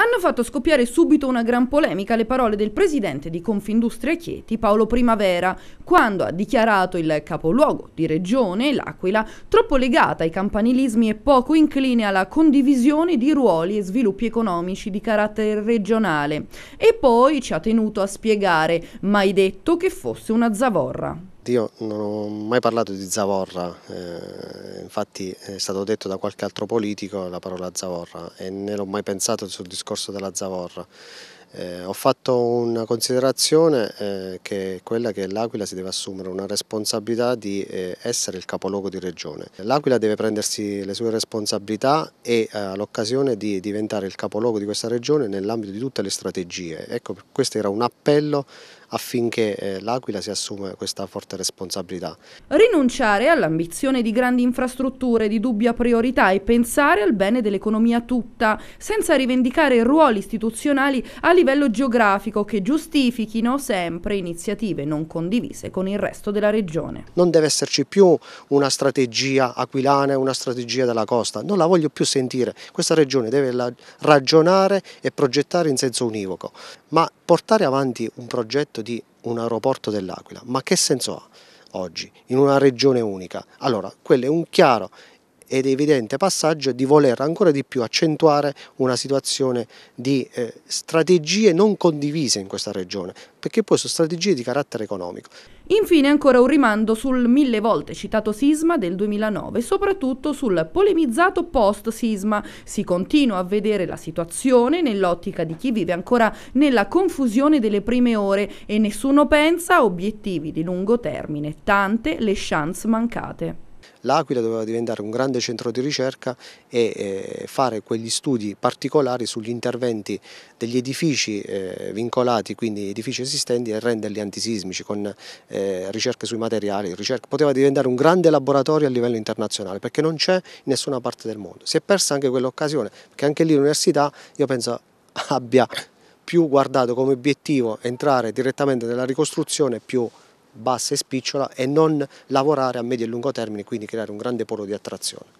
hanno fatto scoppiare subito una gran polemica le parole del presidente di Confindustria Chieti, Paolo Primavera, quando ha dichiarato il capoluogo di regione, l'Aquila, troppo legata ai campanilismi e poco incline alla condivisione di ruoli e sviluppi economici di carattere regionale. E poi ci ha tenuto a spiegare, mai detto che fosse una zavorra infatti io non ho mai parlato di Zavorra, eh, infatti è stato detto da qualche altro politico la parola Zavorra e ne l'ho mai pensato sul discorso della Zavorra. Eh, ho fatto una considerazione eh, che è quella che l'Aquila si deve assumere una responsabilità di eh, essere il capoluogo di regione. L'Aquila deve prendersi le sue responsabilità e eh, ha l'occasione di diventare il capoluogo di questa regione nell'ambito di tutte le strategie. Ecco, questo era un appello affinché eh, l'Aquila si assume questa forte responsabilità. Rinunciare all'ambizione di grandi infrastrutture di dubbia priorità e pensare al bene dell'economia tutta, senza rivendicare ruoli istituzionali all'interno livello geografico che giustifichino sempre iniziative non condivise con il resto della regione. Non deve esserci più una strategia aquilana e una strategia della costa, non la voglio più sentire. Questa regione deve ragionare e progettare in senso univoco, ma portare avanti un progetto di un aeroporto dell'Aquila, ma che senso ha? oggi in una regione unica. Allora, quello è un chiaro ed evidente passaggio di voler ancora di più accentuare una situazione di eh, strategie non condivise in questa regione, perché poi sono strategie di carattere economico. Infine ancora un rimando sul mille volte citato sisma del 2009, soprattutto sul polemizzato post-sisma. Si continua a vedere la situazione nell'ottica di chi vive ancora nella confusione delle prime ore e nessuno pensa a obiettivi di lungo termine, tante le chance mancate. L'Aquila doveva diventare un grande centro di ricerca e eh, fare quegli studi particolari sugli interventi degli edifici eh, vincolati, quindi edifici esistenti, e renderli antisismici con eh, ricerche sui materiali. Ricerche. Poteva diventare un grande laboratorio a livello internazionale perché non c'è in nessuna parte del mondo. Si è persa anche quell'occasione perché anche lì l'università io penso abbia più guardato come obiettivo entrare direttamente nella ricostruzione più bassa e spicciola e non lavorare a medio e lungo termine, quindi creare un grande polo di attrazione.